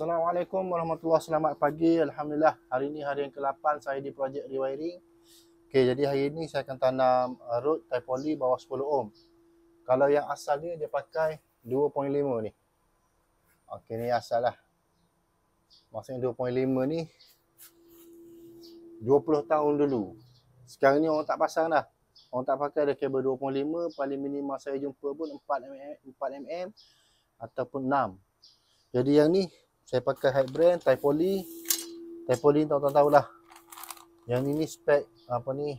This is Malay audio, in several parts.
Assalamualaikum warahmatullahi selamat pagi. Alhamdulillah hari ini hari yang ke-8 saya di projek rewiring. Okey, jadi hari ini saya akan tanam uh, root typoly bawah 10 ohm. Kalau yang asal ni dia pakai 2.5 ni. Okey, ni asal lah. Maksudnya 2.5 ni 20 tahun dulu. Sekarang ni orang tak pasang dah. Orang tak pakai dah kabel 2.5, paling minima saya jumpa pun 4 mm, 4 mm ataupun 6. Jadi yang ni saya pakai high brand Typoly Typoly tuan-tuan tahulah yang ini spek apa ni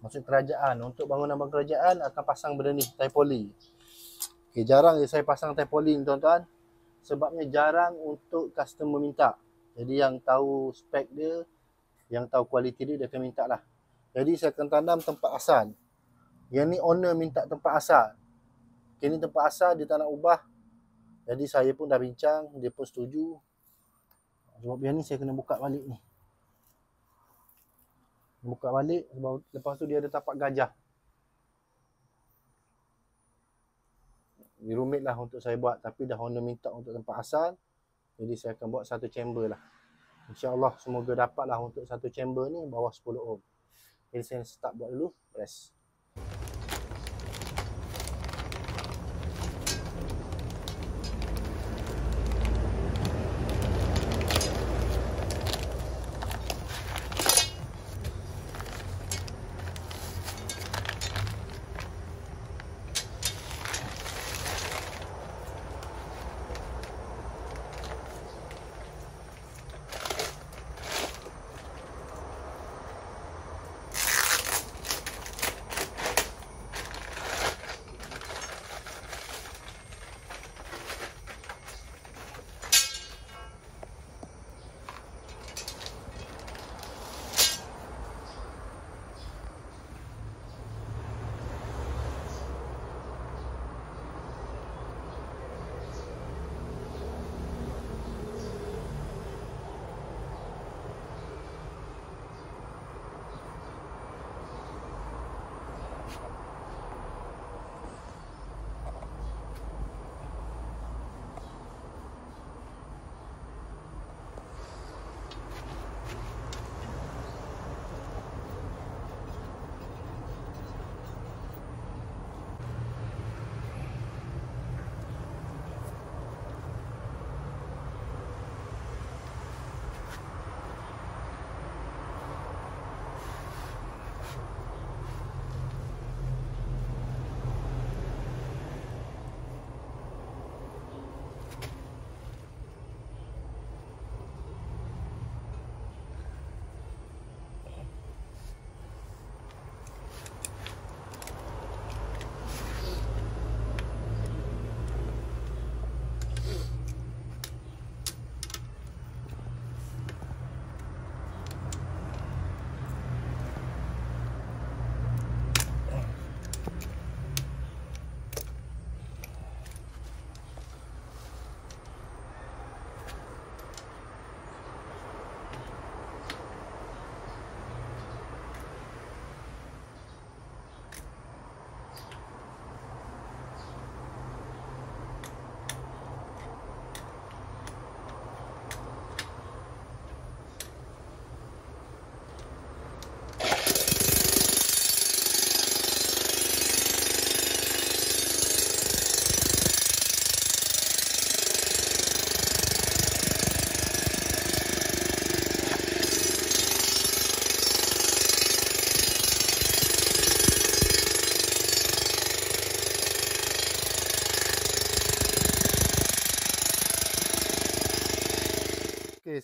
maksud kerajaan untuk bangunan-bangunan kerajaan akan pasang benda ni Typoly okay, jarang saya pasang Typoly tuan-tuan sebabnya jarang untuk customer minta jadi yang tahu spek dia yang tahu kualiti dia dia akan minta lah jadi saya akan tanam tempat asal yang ni owner minta tempat asal ini tempat asal dia tak nak ubah jadi saya pun dah bincang, dia pun setuju. Sebab biar ni saya kena buka balik ni. Buka balik sebab lepas tu dia ada tapak gajah. Rumit lah untuk saya buat tapi dah owner minta untuk tempat asal. Jadi saya akan buat satu chamber lah. InsyaAllah semoga dapat lah untuk satu chamber ni bawah 10 ohm. Jadi saya start buat dulu. Press.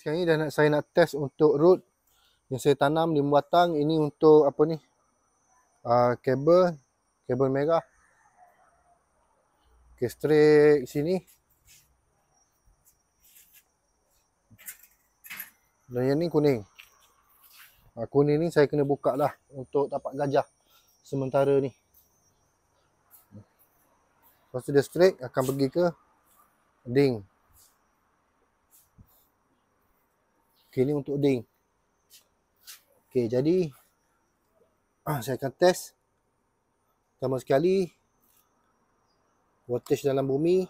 sekarang ni dah nak, saya nak test untuk root yang saya tanam lima batang ini untuk apa ni uh, kabel kabel merah ok straight sini dan yang ni kuning uh, kuning ni saya kena buka lah untuk tapak gajah sementara ni lepas tu dia straight akan pergi ke ding Okay, ni untuk ding. Okay, jadi ah, saya akan test. Pertama sekali, voltage dalam bumi.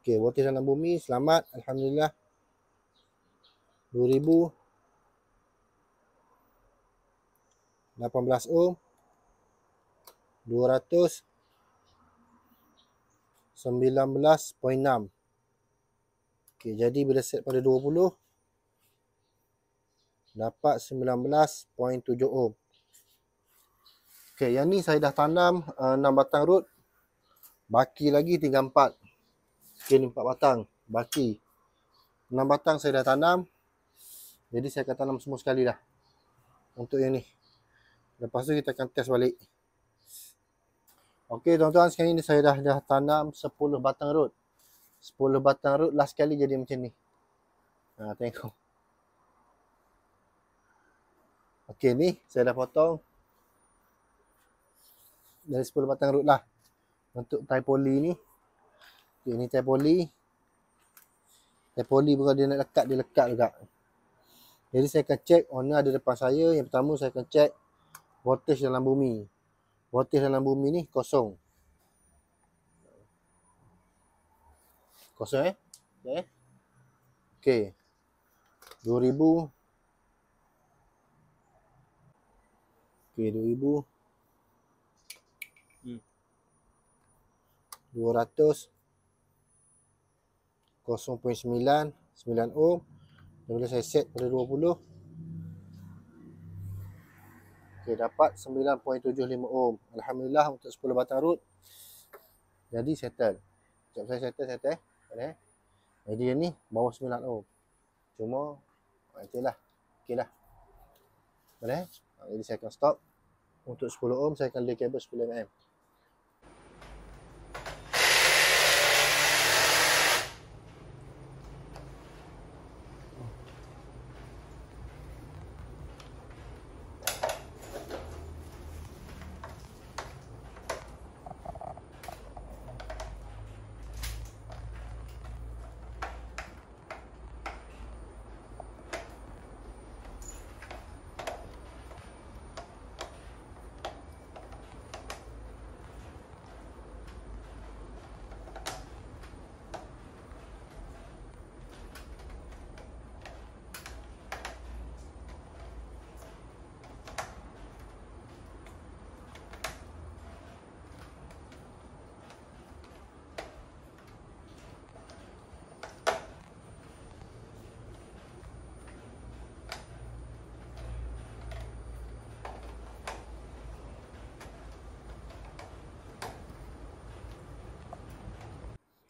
Okay, voltage dalam bumi. Selamat. Alhamdulillah. 2,018 ohm. 219.6 Okey, jadi bila set pada 20 dapat 19.7 ohm. Okey, yang ni saya dah tanam uh, eh, 6 batang root. Baki lagi tinggal 4. Okey, ni 4 batang, baki. 6 batang saya dah tanam. Jadi saya akan tanam semua sekali dah. Untuk yang ni. Lepas tu kita akan test balik. Okey, tuan-tuan, sekarang ni saya dah dah tanam 10 batang root. 10 batang root last kali jadi macam ni. Ha tengok. Okey ni saya dah potong dari 10 batang root lah untuk tie poly ni. Okey ni tie poly. Tie poly bukan dia nak lekat dia lekat juga. Jadi saya akan check owner ada depan saya. Yang pertama saya akan check voltage dalam bumi. Voltage dalam bumi ni kosong. kosong eh. eh? Okey. Okey. 2000 Okey 2000 hmm. 200 0.9 9 ohm Bila saya set pada 20 Okey dapat 9.75 ohm Alhamdulillah untuk 10 batang root Jadi settle Sekejap saya settle, settle eh? Kan, eh. Jadi ni bawah 9 ohm. Cuma itulah. Ah, Okeylah. Boleh? Kan, ini ah, saya akan stop untuk 10 ohm saya akan lay kabel 10 mm.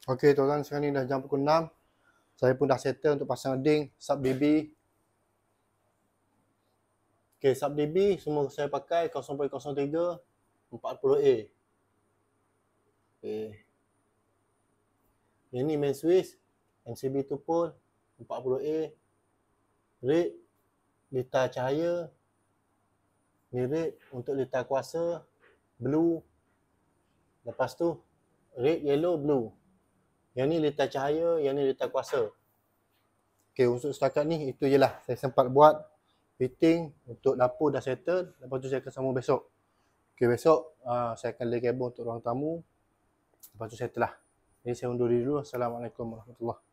Okey, tuan-tuan sekarang ni dah jam pukul 6. Saya pun dah settle untuk pasang ding, sub DB. Okey, sub DB semua saya pakai 0.03 40A. Okey. ni main switch NCB tu pun 40A. Red, litar cahaya ni rate untuk litar kuasa blue. Lepas tu red yellow blue. Yang ni letak cahaya, yang ni letak kuasa. Okey, untuk setakat ni itu je lah. saya sempat buat fitting untuk dapur dah settle, lepas tu saya akan sambung besok. Okey, besok uh, saya akan lay cable untuk ruang tamu. Lepas tu settle lah. Jadi saya undur diri dulu. Assalamualaikum warahmatullahi